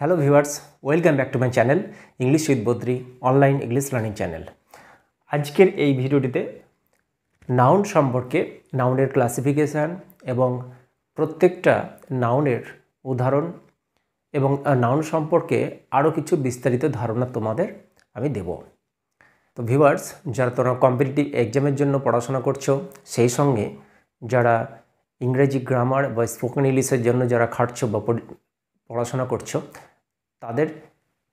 Hello viewers welcome back to my channel English with Badri online English learning channel আজকের এই ভিডিওটিতে noun সম্পর্কে নাউনের ক্লাসিফিকেশান এবং প্রত্যেকটা নাউনের উদাহরণ এবং নাউন সম্পর্কে আরও কিছু বিস্তারিত ধারণা তোমাদের আমি দেব তো ভিউয়ার্স যারা তোমরা কম্পিটিটিভ এক্সামের জন্য পড়াশোনা করছো সেই সঙ্গে যারা ইংরেজি গ্রামার বা স্পোকেন ইংলিশের জন্য যারা খাটছো বা পড়াশোনা করছো তাদের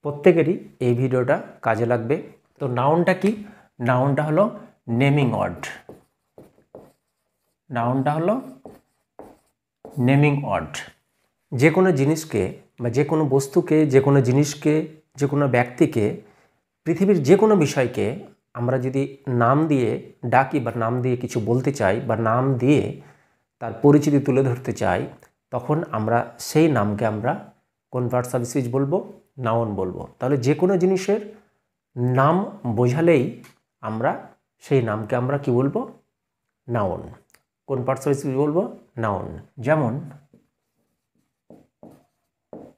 প্রত্যেকেরই এই ভিডিওটা কাজে লাগবে তো নাউনটা কি নাউনটা হলো নেমিং অড নাউনটা হলো নেমিং অড যে কোনো জিনিসকে বা যে কোনো বস্তুকে যে কোনো জিনিসকে যে কোনো ব্যক্তিকে পৃথিবীর যে কোনো বিষয়কে আমরা যদি নাম দিয়ে ডাকি বা নাম দিয়ে কিছু বলতে চাই বা নাম দিয়ে তার পরিচিতি তুলে ধরতে চাই তখন আমরা সেই নামকে আমরা কোন ভার্ব সাবস্টিটিউট বলবো নাউন বলবো তাহলে যে কোনো জিনিসের নাম বোঝালেই আমরা সেই নামকে আমরা কি বলবো নাউন কোন পার্ট সাবস্টিটিউট বলবো নাউন যেমন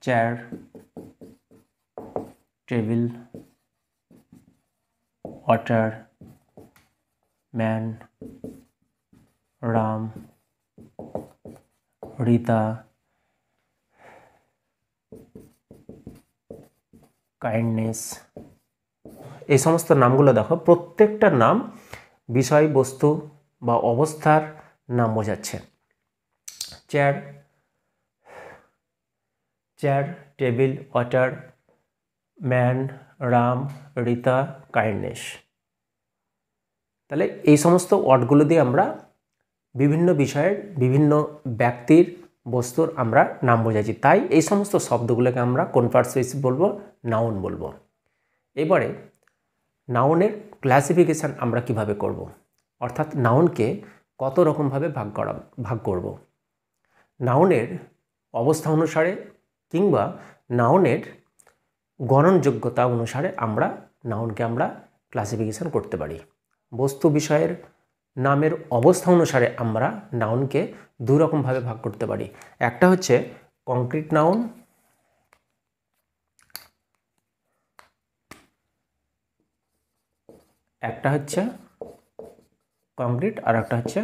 chair table water man Ram Rita kindness এই সমস্ত নামগুলো দেখো প্রত্যেকটা নাম বিষয়বস্তু বা অবস্থার নাম বোঝাচ্ছে chair chair table water man Ram Rita kindness তাহলে এই সমস্ত ওয়ার্ডগুলো দিয়ে আমরা বিভিন্ন বিষয়ের বিভিন্ন ব্যক্তির বস্তুর আমরা নাম বোঝাচ্ছি তাই এই সমস্ত শব্দগুলোকে আমরা কনভার্সেস বলবো নাউন বলবো এবারে নাউনের ক্লাসিফিকেশান আমরা কিভাবে করব। অর্থাৎ নাউনকে কত রকমভাবে ভাগ করা ভাগ করব। নাউনের অবস্থা অনুসারে কিংবা নাউনের গণনযোগ্যতা অনুসারে আমরা নাউনকে আমরা ক্লাসিফিকেশান করতে পারি বস্তু বিষয়ের নামের অবস্থা অনুসারে আমরা নাউনকে দুরকমভাবে ভাগ করতে পারি একটা হচ্ছে কংক্রিট নাউন একটা হচ্ছে কংক্রিট আর একটা হচ্ছে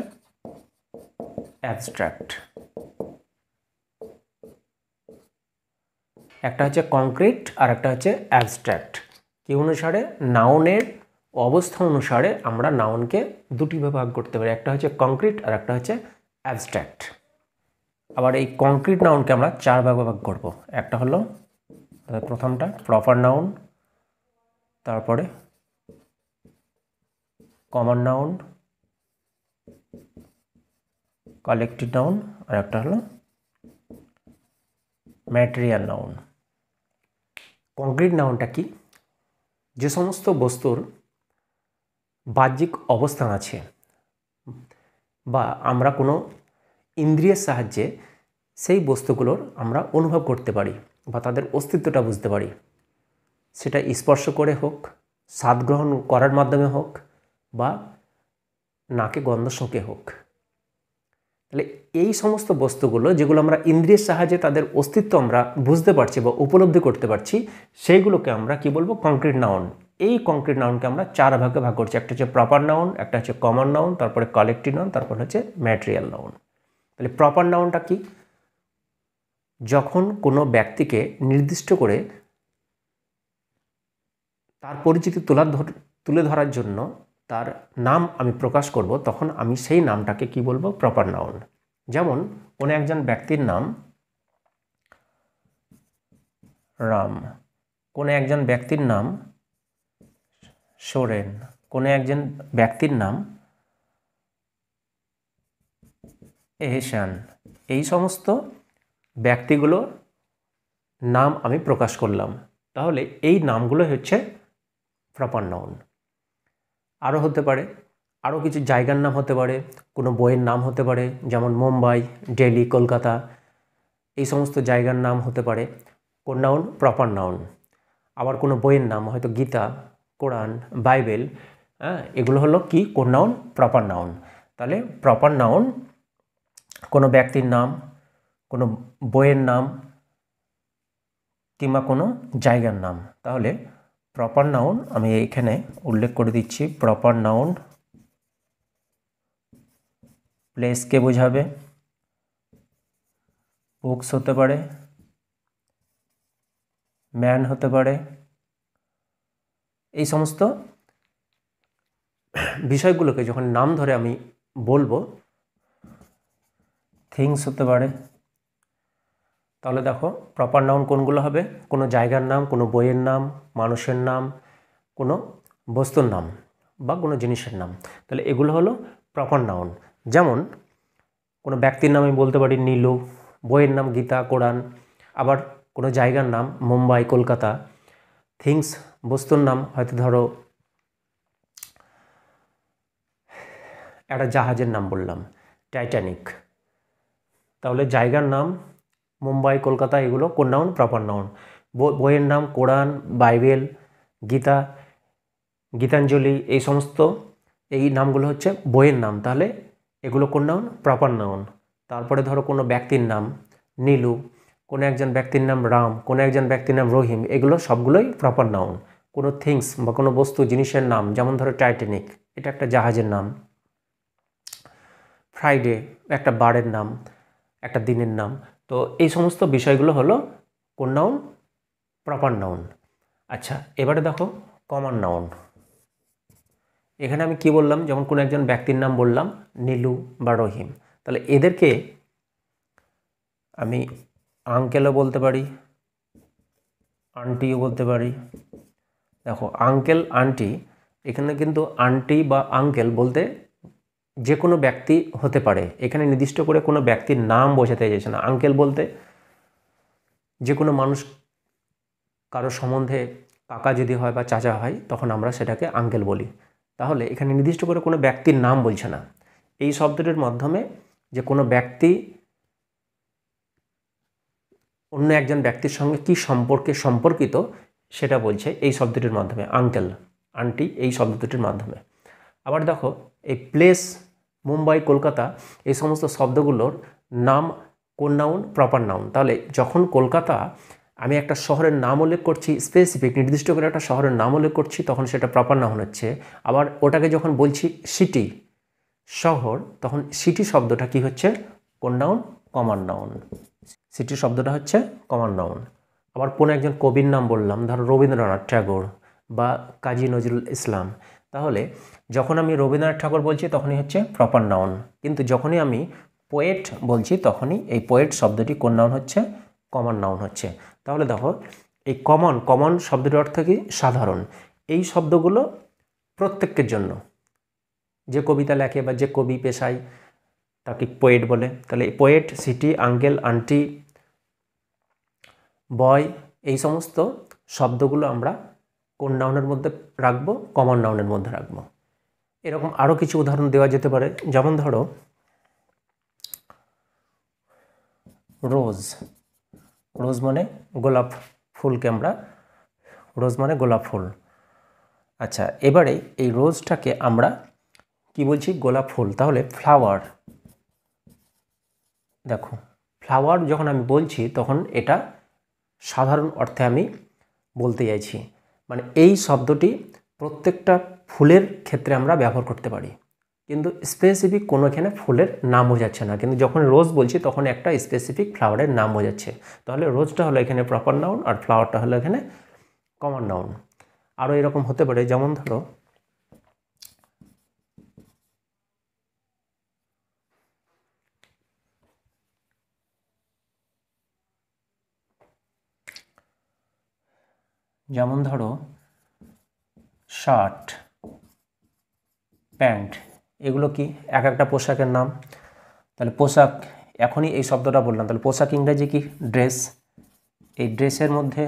অ্যাবস্ট্রাক্ট একটা হচ্ছে কংক্রিট আর একটা হচ্ছে অ্যাবস্ট্রাক্ট কি অনুসারে নাউনের অবস্থা অনুসারে আমরা নাউনকে দুটি ভাগ করতে পারি একটা হচ্ছে কংক্রিট আর একটা হচ্ছে অ্যাবস্ট্রাক্ট আবার এই কংক্রিট নাউনকে আমরা চার ভাগ ভাগ করব একটা হলো প্রথমটা প্রপার নাউন তারপরে কমন নাউন কালেক্টিভ নাউন আর একটা হলো ম্যাটেরিয়াল নাউন কংক্রিট নাউনটা কি যে সমস্ত বস্তুর বাহ্যিক অবস্থান আছে বা আমরা কোনো ইন্দ্রিয়ের সাহায্যে সেই বস্তুগুলোর আমরা অনুভব করতে পারি বা তাদের অস্তিত্বটা বুঝতে পারি সেটা স্পর্শ করে হোক স্বাদ গ্রহণ করার মাধ্যমে হোক বা নাকে গন্ধ শোঁকে হোক তাহলে এই সমস্ত বস্তুগুলো যেগুলো আমরা ইন্দ্রিয়ের সাহায্যে তাদের অস্তিত্ব আমরা বুঝতে পারছি বা উপলব্ধি করতে পারছি সেইগুলোকে আমরা কি বলবো কংক্রিট নাউন এই কংক্রিট নাউনকে আমরা চার ভাগে ভাগ করছি একটা হচ্ছে প্রপার নাউন একটা হচ্ছে কমন নাউন তারপরে কালেকটিভ নাউন তারপর হচ্ছে ম্যাটেরিয়াল নাউন তাহলে প্রপার নাউনটা কি যখন কোনো ব্যক্তিকে নির্দিষ্ট করে তার পরিচিতি তোলা তুলে ধরার জন্য তার নাম আমি প্রকাশ করব তখন আমি সেই নামটাকে কি বলবো প্রপার নাউন যেমন কোনো একজন ব্যক্তির নাম রাম কোনো একজন ব্যক্তির নাম সোরেন কোনো একজন ব্যক্তির নাম এহসান এই সমস্ত ব্যক্তিগুলোর নাম আমি প্রকাশ করলাম তাহলে এই নামগুলো হচ্ছে প্রপার নাউন আরও হতে পারে আরও কিছু জায়গার নাম হতে পারে কোনো বইয়ের নাম হতে পারে যেমন মুম্বাই দিল্লি কলকাতা এই সমস্ত জায়গার নাম হতে পারে কোন নাউন প্রপার নাউন আবার কোনো বইয়ের নাম হয়তো গীতা কোরআন বাইবেল হ্যাঁ এগুলো হলো কি কোন নাউন প্রপার নাউন তাহলে প্রপার নাউন কোনো ব্যক্তির নাম কোনো বইয়ের নাম কিংবা কোনো জায়গার নাম তাহলে প্রপার নাউন আমি এখানে উল্লেখ করে দিচ্ছি প্রপার নাউন প্লেসকে বোঝাবে বুকস হতে পারে ম্যান হতে পারে এই সমস্ত বিষয়গুলোকে যখন নাম ধরে আমি বলবো থিংস হতে পারে তাহলে দেখো প্রপার নাউন কোনগুলো হবে কোনো জায়গার নাম কোনো বইয়ের নাম মানুষের নাম কোনো বস্তুর নাম বা কোনো জিনিসের নাম তাহলে এগুলো হলো প্রপার নাউন যেমন কোনো ব্যক্তির নাম আমি বলতে পারি নীলু বইয়ের নাম গীতা কোরআন আবার কোনো জায়গার নাম মুম্বাই কলকাতা থিংস বস্তুর নাম হয়তো ধরো একটা জাহাজের নাম বললাম টাইটানিক তাহলে জায়গার নাম মুম্বাই কলকাতা এগুলো কোন নাউন প্রপার নাউন বইয়ের নাম কোরআন বাইবেল গীতা গীতাঞ্জলি এই সমস্ত এই নামগুলো হচ্ছে বইয়ের নাম তাহলে এগুলো কোন নাউন প্রপার নাউন তারপরে ধরো কোনো ব্যক্তির নাম নীলু কোনো একজন ব্যক্তির নাম রাম কোনো একজন ব্যক্তির নাম রহিম এগুলো সবগুলোই প্রপার নাউন কোনো থিংস বা কোনো বস্তু জিনিসের নাম যেমন ধরো টাইটানিক এটা একটা জাহাজের নাম ফ্রাইডে একটা বারের নাম একটা দিনের নাম তো এই সমস্ত বিষয়গুলো হলো কোন নাউন প্রপার নাউন আচ্ছা এবারে দেখো কমন নাউন এখানে আমি কি বললাম যেমন কোনো একজন ব্যক্তির নাম বললাম নীলু বা রহিম তাহলে এদেরকে আমি আঙ্কেলও বলতে পারি আন্টিও বলতে পারি দেখো আঙ্কেল আন্টি এখানে কিন্তু আন্টি বা আঙ্কেল বলতে যে কোনো ব্যক্তি হতে পারে এখানে নির্দিষ্ট করে কোনো ব্যক্তির নাম বোঝাতে চাইছে না আঙ্কেল বলতে যে কোনো মানুষ কারো সম্বন্ধে কাকা যদি হয় বা চাচা হয় তখন আমরা সেটাকে আঙ্কেল বলি তাহলে এখানে নির্দিষ্ট করে কোনো ব্যক্তির নাম বলছে না এই শব্দটির মাধ্যমে যে কোনো ব্যক্তি অন্য একজন ব্যক্তির সঙ্গে কি সম্পর্কে সম্পর্কিত সেটা বলছে এই শব্দটির মাধ্যমে আঙ্কেল আন্টি এই শব্দ দুটির মাধ্যমে আবার দেখো এই প্লেস মুম্বাই কলকাতা এই সমস্ত শব্দগুলোর নাম কোন নাউন প্রপার নাউন তাহলে যখন কলকাতা আমি একটা শহরের নাম উল্লেখ করছি স্পেসিফিক নির্দিষ্ট করে একটা শহরের নাম উল্লেখ করছি তখন সেটা প্রপার নাউন হচ্ছে আবার ওটাকে যখন বলছি সিটি শহর তখন সিটি শব্দটা কি হচ্ছে কোন নাউন কমন নাউন সিটি শব্দটা হচ্ছে কমন নাউন আবার কোনো একজন কবির নাম বললাম ধরো রবীন্দ্রনাথ ট্যাগোর বা কাজী নজরুল ইসলাম তাহলে যখন আমি রবীন্দ্রনাথ ঠাকুর বলছি তখনই হচ্ছে প্রপার নাউন কিন্তু যখনই আমি পোয়েট বলছি তখনই এই পোয়েট শব্দটি কোন নাউন হচ্ছে কমন নাউন হচ্ছে তাহলে দেখো এই কমন কমন শব্দটির অর্থ কি সাধারণ এই শব্দগুলো প্রত্যেকের জন্য যে কবিতা লেখে বা যে কবি পেশায় তাকে পোয়েট বলে তাহলে poet city uncle aunty boy এই সমস্ত শব্দগুলো আমরা কোন নাউনের মধ্যে রাখবো কমন নাউনের মধ্যে রাখবো এরকম আরও কিছু উদাহরণ দেওয়া যেতে পারে যেমন ধরো রোজ রোজ মানে গোলাপ ফুলকে আমরা রোজ মানে গোলাপ ফুল আচ্ছা এবারে এই রোজটাকে আমরা কি বলছি গোলাপ ফুল তাহলে ফ্লাওয়ার দেখো ফ্লাওয়ার যখন আমি বলছি তখন এটা সাধারণ অর্থে আমি বলতে চাইছি মানে এই শব্দটি প্রত্যেকটা ফুলের ক্ষেত্রে আমরা ব্যবহার করতে পারি কিন্তু স্পেসিফিক কোনোখানে ফুলের নাম বোঝাচ্ছে না কিন্তু যখন রোজ বলছি তখন একটা স্পেসিফিক ফ্লাওয়ারের নাম বোঝাচ্ছে তাহলে রোজটা হলো এখানে প্রপার নাউন আর ফ্লাওয়ারটা হলো এখানে কমন নাউন আরও এরকম হতে পারে যেমন ধরো যেমন ধরো শার্ট প্যান্ট এগুলো কি এক একটা পোশাকের নাম তাহলে পোশাক এখনই এই শব্দটা বললাম তাহলে পোশাক ইংরেজি কি ড্রেস এই ড্রেসের মধ্যে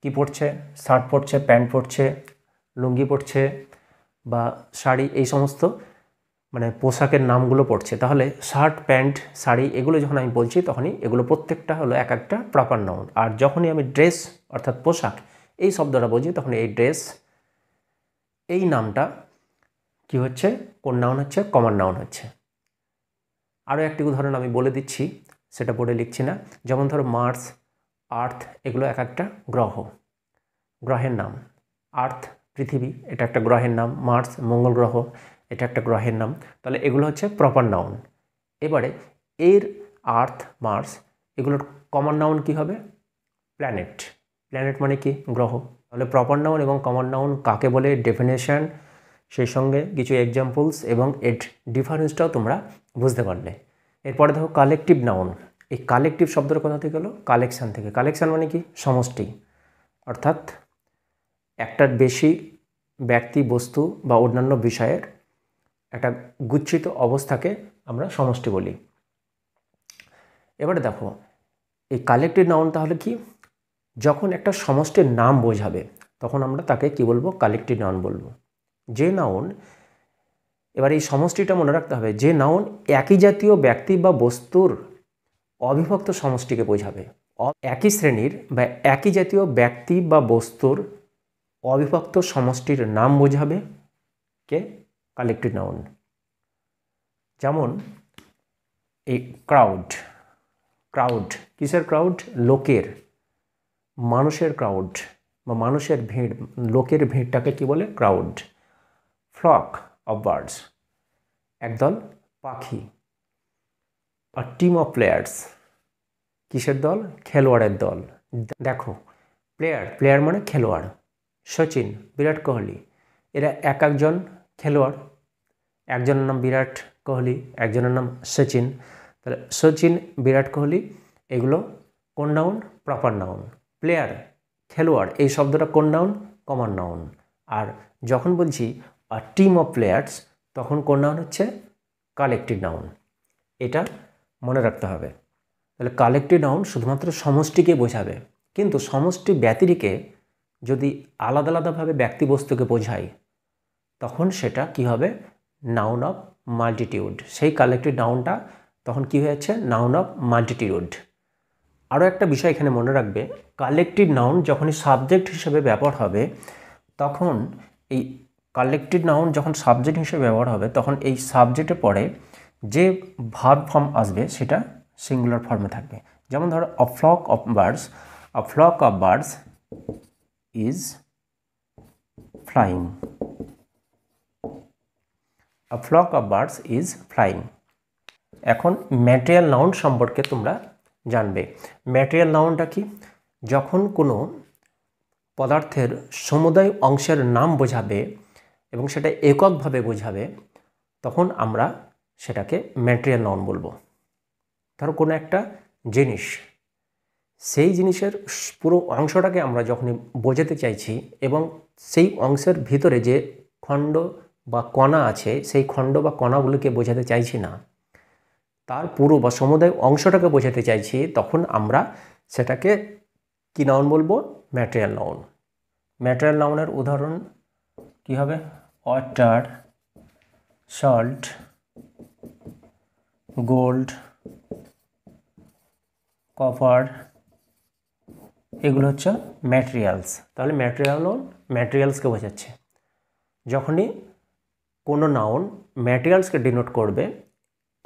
কি পড়ছে শার্ট পড়ছে প্যান্ট পড়ছে লুঙ্গি পড়ছে বা শাড়ি এই সমস্ত মানে পোশাকের নামগুলো পড়ছে তাহলে শার্ট প্যান্ট শাড়ি এগুলো যখন আমি বলছি তখনই এগুলো প্রত্যেকটা হলো এক একটা প্রপার নাউন আর যখনই আমি ড্রেস অর্থাৎ পোশাক এই শব্দটা বলছি তখন এই ড্রেস এই নামটা কি হচ্ছে কোন নাউন হচ্ছে কমন নাউন হচ্ছে আরও একটি উদাহরণ আমি বলে দিচ্ছি সেটা বোর্ডে লিখছি না যেমন ধরো মার্স আর্থ এগুলো এক একটা গ্রহ গ্রহের নাম আর্থ পৃথিবী এটা একটা গ্রহের নাম মার্স মঙ্গল গ্রহ এটা একটা গ্রহের নাম তাহলে এগুলো হচ্ছে প্রপার নাউন এবারে এর আর্থ মার্স এগুলোর কমন নাউন কি হবে প্ল্যানেট প্ল্যানেট মানে কি গ্রহ তাহলে প্রপার নাউন এবং কমন নাউন কাকে বলে ডেফিনেশান সেই সঙ্গে কিছু এক্সাম্পলস এবং এর ডিফারেন্সটাও তোমরা বুঝতে পারলে এরপরে দেখো কালেকটিভ নাউন এই কালেকটিভ শব্দের কথা থেকে হলো কালেকশান থেকে কালেকশান মানে কি সমষ্টি অর্থাৎ একটার বেশি ব্যক্তি বস্তু বা অন্যান্য বিষয়ের একটা গুচ্ছিত অবস্থাকে আমরা সমষ্টি বলি এবারে দেখো এই কালেকটিভ নাউন তাহলে কি যখন একটা সমষ্টির নাম বোঝাবে তখন আমরা তাকে কি বলবো কালেকটিভ নাউন বলবো যে নাউন এবার এই সমষ্টিটা মনে রাখতে হবে যে নাউন একই জাতীয় ব্যক্তি বা বস্তুর অবিভক্ত সমষ্টিকে বোঝাবে একই শ্রেণীর বা একই জাতীয় ব্যক্তি বা বস্তুর অবিভক্ত সমষ্টির নাম বোঝাবে কে কালেক্টিভ নাউন যেমন এই ক্রাউড ক্রাউড কিসের ক্রাউড লোকের মানুষের ক্রাউড বা মানুষের ভিড় লোকের ভিড়টাকে কি বলে ক্রাউড ফ্লক অফ বার্ডস একদল পাখি আর টিম অফ প্লেয়ার্স কিসের দল খেলোয়াড়ের দল দেখো প্লেয়ার প্লেয়ার মানে খেলোয়াড় সচিন বিরাট কোহলি এরা এক একজন খেলোয়াড় একজনের নাম বিরাট কোহলি একজনের নাম সচিন তাহলে সচিন বিরাট কোহলি এগুলো কোন নাউন প্রপার নাউন প্লেয়ার খেলোয়াড় এই শব্দটা কোন নাউন কমন নাউন আর যখন বলছি আর টিম অফ প্লেয়ার্স তখন কোন নাউন হচ্ছে কালেক্টিভ নাউন এটা মনে রাখতে হবে তাহলে কালেক্টিভ নাউন শুধুমাত্র সমষ্টিকে বোঝাবে কিন্তু সমষ্টি ব্যতিরিকে যদি আলাদা আলাদাভাবে ব্যক্তিবস্তুকে বোঝাই তখন সেটা কি হবে নাউন অফ মাল্টিটিউড সেই কালেক্টিভ নাউনটা তখন কি হয়েছে নাউন অফ মাল্টিটিউড আরও একটা বিষয় এখানে মনে রাখবে কালেক্টিভ নাউন যখনই সাবজেক্ট হিসেবে ব্যবহার হবে তখন এই কালেক্টিভ নাউন যখন সাবজেক্ট হিসেবে ব্যবহার হবে তখন এই সাবজেক্টের পরে যে ভার্ব ফর্ম আসবে সেটা সিঙ্গুলার ফর্মে থাকবে যেমন ধরো a flock of birds a flock of birds is flying a flock of birds is flying এখন ম্যাটেরিয়াল নাউন সম্পর্কে তোমরা জানবে ম্যাটেরিয়াল নাউনটা কি যখন কোনো পদার্থের সমুদায় অংশের নাম বোঝাবে এবং সেটা এককভাবে বোঝাবে তখন আমরা সেটাকে ম্যাটেরিয়াল নন বলবো ধরো কোনো একটা জিনিস সেই জিনিসের পুরো অংশটাকে আমরা যখনই বোঝাতে চাইছি এবং সেই অংশের ভিতরে যে খণ্ড বা কণা আছে সেই খণ্ড বা কণাগুলোকে বোঝাতে চাইছি না তার পুরো বা সমুদায় অংশটাকে বোঝাতে চাইছি তখন আমরা সেটাকে কী নাউন বলবো ম্যাটেরিয়াল নাউন ম্যাটেরিয়াল নাউনের উদাহরণ কি হবে ওয়াটার সল্ট গোল্ড কপার এগুলো হচ্ছে ম্যাটেরিয়ালস তাহলে ম্যাটেরিয়াল নাউন ম্যাটেরিয়ালসকে বোঝাচ্ছে যখনই কোনো নাউন ম্যাটেরিয়ালসকে ডিনোট করবে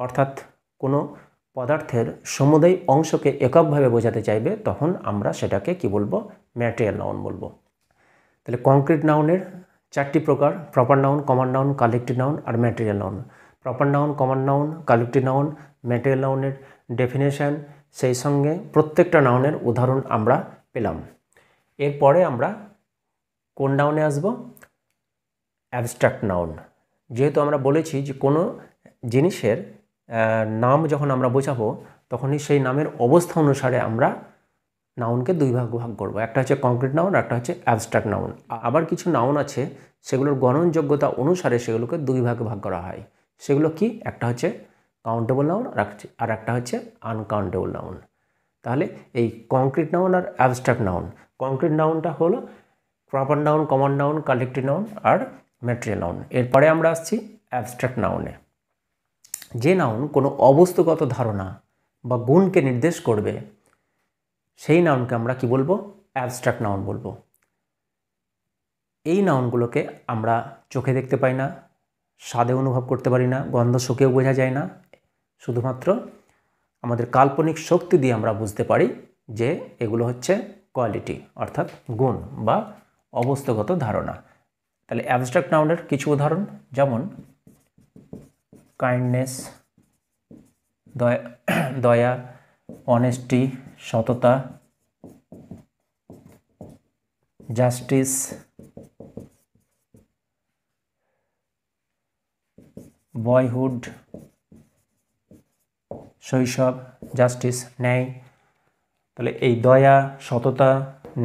অর্থাৎ কোনো পদার্থের সমুদায় অংশকে এককভাবে বোঝাতে চাইবে তখন আমরা সেটাকে কি বলবো ম্যাটেরিয়াল নাউন বলবো তাহলে কংক্রিট নাউনের চারটি প্রকার proper noun common noun collective noun আর material noun proper noun common noun collective noun material নাউনের ডেফিনেশান সেই সঙ্গে প্রত্যেকটা নাউনের উদাহরণ আমরা পেলাম এরপরে আমরা কোন নাউনে আসব অ্যাবস্ট্রাক্ট নাউন যেহেতু আমরা বলেছি যে কোনো জিনিসের নাম যখন আমরা বোঝাবো তখনই সেই নামের অবস্থা অনুসারে আমরা নাউনকে দুই ভাগ ভাগ করবো একটা হচ্ছে কংক্রিট নাউন একটা হচ্ছে অ্যাবস্ট্রাক্ট নাউন আবার কিছু নাউন আছে সেগুলোর গণনযোগ্যতা অনুসারে সেগুলোকে দুই ভাগে ভাগ করা হয় সেগুলো কি একটা হচ্ছে কাউন্টেবল নাউন আর একটা হচ্ছে আনকাউন্টেবল নাউন তাহলে এই কংক্রিট নাউন আর অ্যাবস্ট্রাক্ট নাউন কংক্রিট নাউনটা হলো proper noun common noun collective noun আর ম্যাটেরিয়াল নাউন এরপরে আমরা আসছি অ্যাবস্ট্রাক্ট নাউনে যে নাউন কোনো অবস্তুগত ধারণা বা গুণকে নির্দেশ করবে সেই নাউনকে আমরা কি বলবো অ্যাবস্ট্রাক্ট নাউন বলবো এই নাউনগুলোকে আমরা চোখে দেখতে পাই না স্বাদে অনুভব করতে পারি না গন্ধ শোকেও বোঝা যায় না শুধুমাত্র আমাদের কাল্পনিক শক্তি দিয়ে আমরা বুঝতে পারি যে এগুলো হচ্ছে কোয়ালিটি অর্থাৎ গুণ বা অবস্থগত ধারণা তাহলে অ্যাবস্ট্রাক্ট নাউনের কিছু উদাহরণ যেমন কাইন্ডনেস দয়া অনেস্টি সততা জাস্টিস বয়হুড শৈশব জাস্টিস ন্যায় তাহলে এই দয়া সততা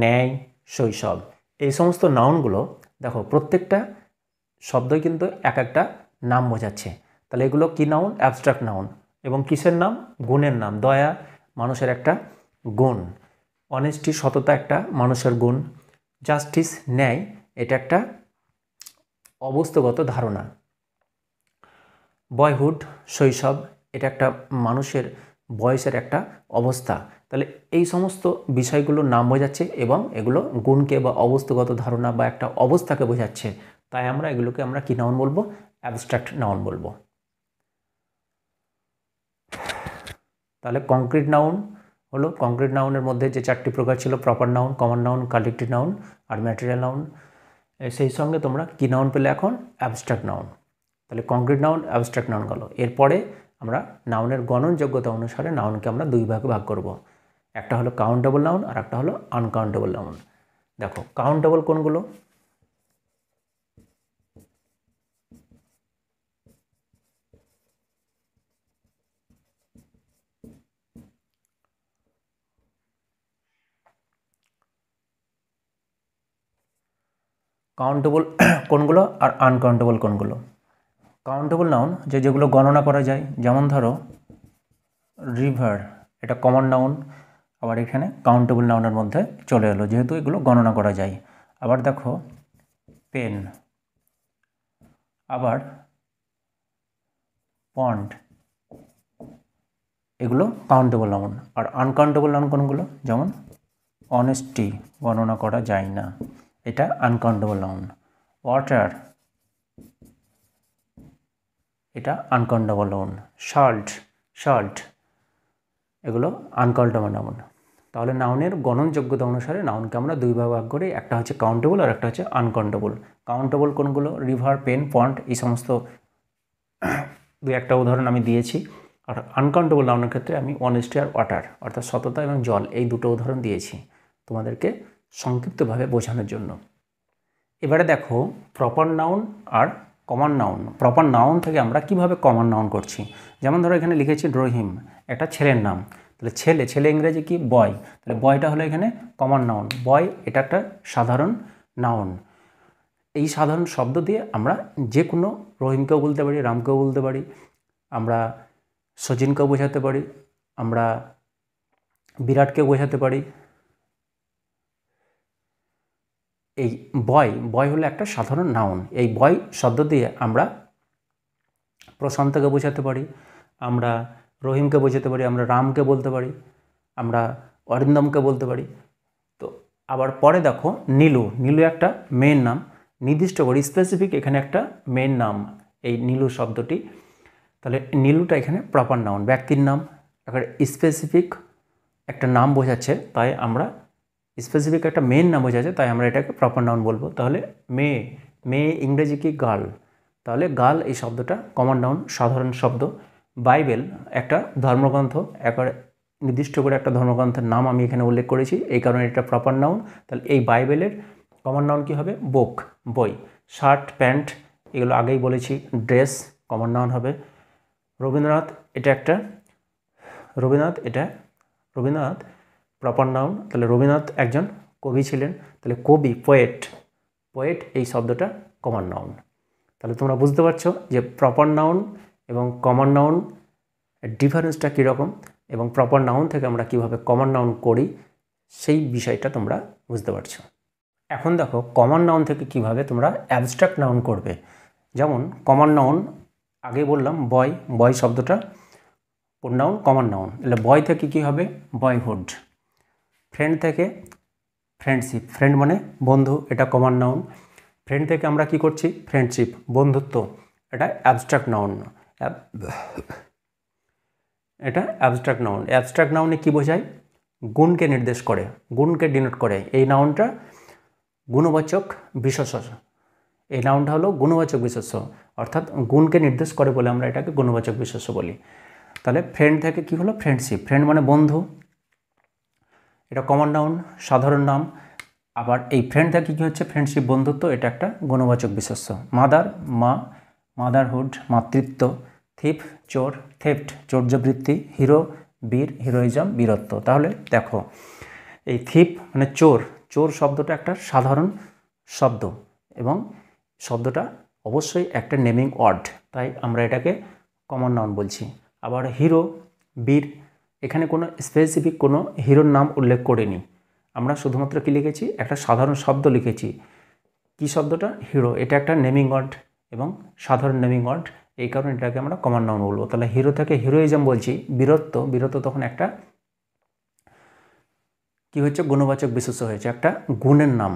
ন্যায় শৈশব এই সমস্ত নাউনগুলো দেখো প্রত্যেকটা শব্দই কিন্তু এক একটা নাম বোঝাচ্ছে তাহলে এগুলো কী নাউন অ্যাবস্ট্রাক্ট নাউন এবং কিসের নাম গুণের নাম দয়া মানুষের একটা গুণ অনেস্টি সততা একটা মানুষের গুণ জাস্টিস ন্যায় এটা একটা অবস্থগত ধারণা বয়হুড শৈশব এটা একটা মানুষের বয়সের একটা অবস্থা তাহলে এই সমস্ত বিষয়গুলোর নাম বোঝাচ্ছে এবং এগুলো গুণকে বা অবস্থাগত ধারণা বা একটা অবস্থাকে বোঝাচ্ছে তাই আমরা এগুলোকে আমরা কী নাউন বলবো অ্যাবস্ট্রাক্ট নাউন বলবো তাহলে কংক্রিট নাউন হলো কংক্রিট নাউনের মধ্যে যে চারটি প্রকার ছিল proper noun common noun collective noun আর ম্যাটেরিয়াল নাউন সেই সঙ্গে তোমরা কী নাউন পেলে এখন অ্যাবস্ট্রাক্ট নাউন তাহলে কংক্রিট নাউন অ্যাবস্ট্রাক্ট নাউন গেল এরপরে আমরা নাউনের গণনযোগ্যতা অনুসারে নাউনকে আমরা দুই ভাগে ভাগ করব। একটা হলো কাউন্টেবল নাউন আর একটা হলো আনকাউন্টেবল নাউন দেখো কাউন্টেবল কোনগুলো কাউন্টেবল কোনগুলো আর আনকাউন্টেবল কোনগুলো কাউন্টেবল নাউন যে যেগুলো গণনা করা যায় যেমন ধরো রিভার এটা কমন নাউন আবার এখানে কাউন্টেবল নাউনের মধ্যে চলে এলো যেহেতু এগুলো গণনা করা যায় আবার দেখো পেন আবার পন্ড এগুলো কাউন্টেবল নাউন আর আনকাউন্টেবল নাউন কোনগুলো যেমন অনেস্টি গণনা করা যায় না এটা আনকাউন্টেবল নাউন ওয়াটার এটা আনকাউন্টেবল নাউন সল্ট সল্ট এগুলো আনকাউন্টেবল নাউন তাহলে নাউনের গণনযোগ্যতা অনুসারে নাউনকে আমরা দুই ভাগ ভাগ করি একটা হচ্ছে কাউন্টেবল আর একটা হচ্ছে আনকাউন্টেবল কাউন্টেবল কোনগুলো রিভার পেন পয়েন্ট এই সমস্ত দু একটা উদাহরণ আমি দিয়েছি আর আনকাউন্টেবল নাউনের ক্ষেত্রে আমি অনেস্টি আর ওয়াটার অর্থাৎ সততা এবং জল এই দুটো উদাহরণ দিয়েছি তোমাদেরকে সংক্ষিপ্তভাবে বোঝানোর জন্য এবারে দেখো প্রপার নাউন আর কমন নাউন প্রপার নাউন থেকে আমরা কিভাবে কমন নাউন করছি যেমন ধরো এখানে লিখেছি রহিম একটা ছেলের নাম তাহলে ছেলে ছেলে ইংরেজি কি বয় তাহলে বয়টা হলো এখানে কমন নাউন বয় এটা একটা সাধারণ নাউন এই সাধারণ শব্দ দিয়ে আমরা যে কোনো রহিমকেও বলতে পারি রামকেও বলতে পারি আমরা সজিনকেও বোঝাতে পারি আমরা বিরাটকেও বোঝাতে পারি এই বয় বয় হলো একটা সাধারণ নাউন এই বয় শব্দ দিয়ে আমরা প্রশান্তকে বোঝাতে পারি আমরা রহিমকে বোঝাতে পারি আমরা রামকে বলতে পারি আমরা অরিন্দমকে বলতে পারি তো আবার পরে দেখো নীলু নীলু একটা মেয়ের নাম নির্দিষ্ট করে স্পেসিফিক এখানে একটা মেয়ের নাম এই নীলু শব্দটি তাহলে নীলুটা এখানে প্রপার নাউন ব্যক্তির নাম একটা স্পেসিফিক একটা নাম বোঝাচ্ছে তাই আমরা স্পেসিফিক একটা মেন নাম বোঝা যায় তাই আমরা এটাকে প্রপার নাউন বলবো তাহলে মেয়ে মেয়ে ইংরেজি কি গার্ল তাহলে গার্ল এই শব্দটা কমন নাউন সাধারণ শব্দ বাইবেল একটা ধর্মগ্রন্থ একবার নির্দিষ্ট করে একটা ধর্মগ্রন্থের নাম আমি এখানে উল্লেখ করেছি এই কারণে এটা প্রপার নাউন তাহলে এই বাইবেলের কমন নাউন কী হবে বুক বই শার্ট প্যান্ট এগুলো আগেই বলেছি ড্রেস কমন নাউন হবে রবীন্দ্রনাথ এটা একটা রবীন্দ্রনাথ এটা রবীন্দ্রনাথ প্রপার নাউন তাহলে রবীন্দ্রনাথ একজন কবি ছিলেন তাহলে কবি পোয়েট পোয়েট এই শব্দটা কমন নাউন তাহলে তোমরা বুঝতে পারছো যে প্রপার নাউন এবং কমন নাউন ডিফারেন্সটা কীরকম এবং প্রপার নাউন থেকে আমরা কিভাবে কমন নাউন করি সেই বিষয়টা তোমরা বুঝতে পারছো এখন দেখো কমন নাউন থেকে কিভাবে তোমরা অ্যাবস্ট্রাক্ট নাউন করবে যেমন কমন নাউন আগে বললাম বয় বয় শব্দটা নাউন কমন নাউন তাহলে বয় থেকে কী হবে বয়হুড ফ্রেন্ড থেকে ফ্রেন্ডশিপ ফ্রেন্ড মানে বন্ধু এটা কমন নাউন ফ্রেন্ড থেকে আমরা কি করছি ফ্রেন্ডশিপ বন্ধুত্ব এটা অ্যাবস্ট্রাক্ট নাউন এটা অ্যাবস্ট্রাক্ট নাউন অ্যাবস্ট্রাক্ট নাউনে কি বোঝায় গুণকে নির্দেশ করে গুণকে ডিনোট করে এই নাউনটা গুণবাচক বিশেষ এই নাউনটা হলো গুণবাচক বিশেষ অর্থাৎ গুণকে নির্দেশ করে বলে আমরা এটাকে গুণবাচক বিশেষ বলি তাহলে ফ্রেন্ড থেকে কি হলো ফ্রেন্ডশিপ ফ্রেন্ড মানে বন্ধু এটা কমন নাউন সাধারণ নাম আবার এই ফ্রেন্ড থেকে কী হচ্ছে ফ্রেন্ডশিপ বন্ধুত্ব এটা একটা গুণবাচক বিশেষ্য মাদার মা মাদারহুড মাতৃত্ব থিপ চোর থেফট চৌর্যবৃত্তি হিরো বীর হিরোইজম বীরত্ব তাহলে দেখো এই থিপ মানে চোর চোর শব্দটা একটা সাধারণ শব্দ এবং শব্দটা অবশ্যই একটা নেমিং ওয়ার্ড তাই আমরা এটাকে কমন নাউন বলছি আবার হিরো বীর এখানে কোনো স্পেসিফিক কোনো হিরোর নাম উল্লেখ নি আমরা শুধুমাত্র কী লিখেছি একটা সাধারণ শব্দ লিখেছি কি শব্দটা হিরো এটা একটা নেমিং ওয়ার্ড এবং সাধারণ নেমিং ওয়ার্ড এই কারণে এটাকে আমরা কমন নাম বলবো তাহলে হিরো থেকে হিরোইজম বলছি বীরত্ব বীরত্ব তখন একটা কি হচ্ছে গুণবাচক বিশেষ হয়েছে একটা গুণের নাম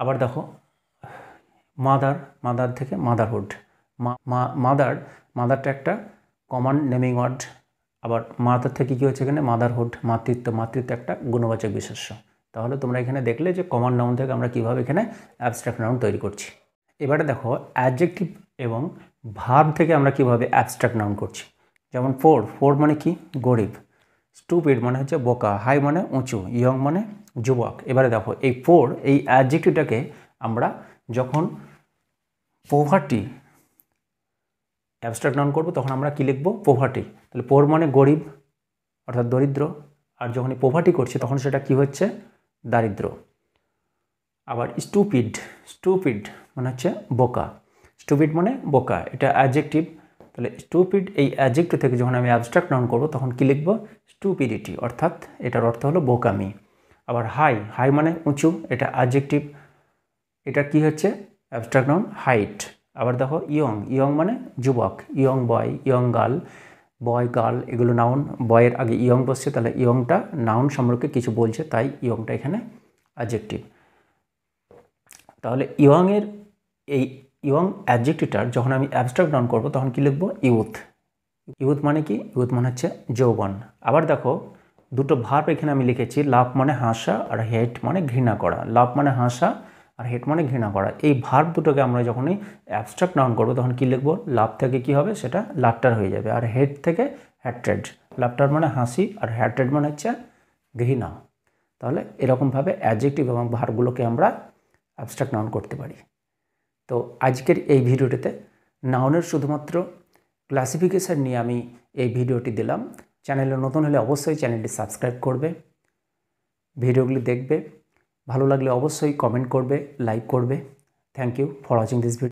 আবার দেখো মাদার মাদার থেকে মাদারহুড মাদার মাদারটা একটা কমন নেমিং ওয়ার্ড আবার মাদার থেকে কী হচ্ছে এখানে মাদারহুড মাতৃত্ব মাতৃত্ব একটা গুণবাচক বিশেষ্য তাহলে তোমরা এখানে দেখলে যে কমন নাউন থেকে আমরা কিভাবে এখানে অ্যাবস্ট্রাক্ট নাউন তৈরি করছি এবারে দেখো অ্যাডজেক্টিভ এবং ভার্ব থেকে আমরা কিভাবে অ্যাবস্ট্রাক্ট নাউন করছি যেমন ফোর ফোর মানে কি গরিব স্টুপিড মানে হচ্ছে বোকা হাই মানে উঁচু ইয়ং মানে যুবক এবারে দেখো এই ফোর এই অ্যাডজেক্টিভটাকে আমরা যখন পোভার্টি অ্যাবস্ট্রাক্ট নাউন করব তখন আমরা কী লিখব পোভার্টি তাহলে পোর মানে গরিব অর্থাৎ দরিদ্র আর যখন পোভার্টি করছে তখন সেটা কি হচ্ছে দারিদ্র আবার স্টুপিড স্টুপিড মানে হচ্ছে বোকা স্টুপিড মানে বোকা এটা অ্যাজেক্টিভ তাহলে স্টুপিড এই অ্যাজেক্টিভ থেকে যখন আমি অ্যাবস্ট্রাক্ট নাউন করব তখন কী লিখব স্টুপিডিটি অর্থাৎ এটার অর্থ হলো বোকামি আবার হাই হাই মানে উঁচু এটা অ্যাজেক্টিভ এটা কি হচ্ছে অ্যাবস্ট্রাক্ট নাউন হাইট আবার দেখো ইয়ং ইয়ং মানে যুবক young boy young girl boy girl এগুলো নাউন বয়ের আগে ইয়ং বসছে তাহলে ইয়ংটা নাউন সম্পর্কে কিছু বলছে তাই ইয়ংটা এখানে অ্যাডজেক্টিভ তাহলে ইয়ংয়ের এই ইয়ং অ্যাডজেক্টিভটার যখন আমি অ্যাবস্ট্রাক্ট ডাউন করব তখন কী লিখব ইউথ ইউথ মানে কি ইউথ মানে হচ্ছে যৌবন আবার দেখো দুটো ভার্ব এখানে আমি লিখেছি লাভ মানে হাসা আর হেট মানে ঘৃণা করা লাভ মানে হাসা আর হেট মানে ঘৃণা করা এই ভার্ব দুটোকে আমরা যখনই অ্যাবস্ট্রাক্ট নাউন করবো তখন কী লিখবো লাভ থেকে কি হবে সেটা লাট্টার হয়ে যাবে আর হেড থেকে হ্যাট্রেড লাভটার মানে হাসি আর হ্যাট্রেড মানে হচ্ছে ঘৃণা তাহলে এরকমভাবে অ্যাজেক্টিভ এবং ভারগুলোকে আমরা অ্যাবস্ট্রাক্ট নাউন করতে পারি তো আজকের এই ভিডিওটিতে নাউনের শুধুমাত্র ক্লাসিফিকেশান নিয়ে আমি এই ভিডিওটি দিলাম চ্যানেলে নতুন হলে অবশ্যই চ্যানেলটি সাবস্ক্রাইব করবে ভিডিওগুলি দেখবে ভালো লাগলে অবশ্যই কমেন্ট করবে লাইক করবে thank you for watching this video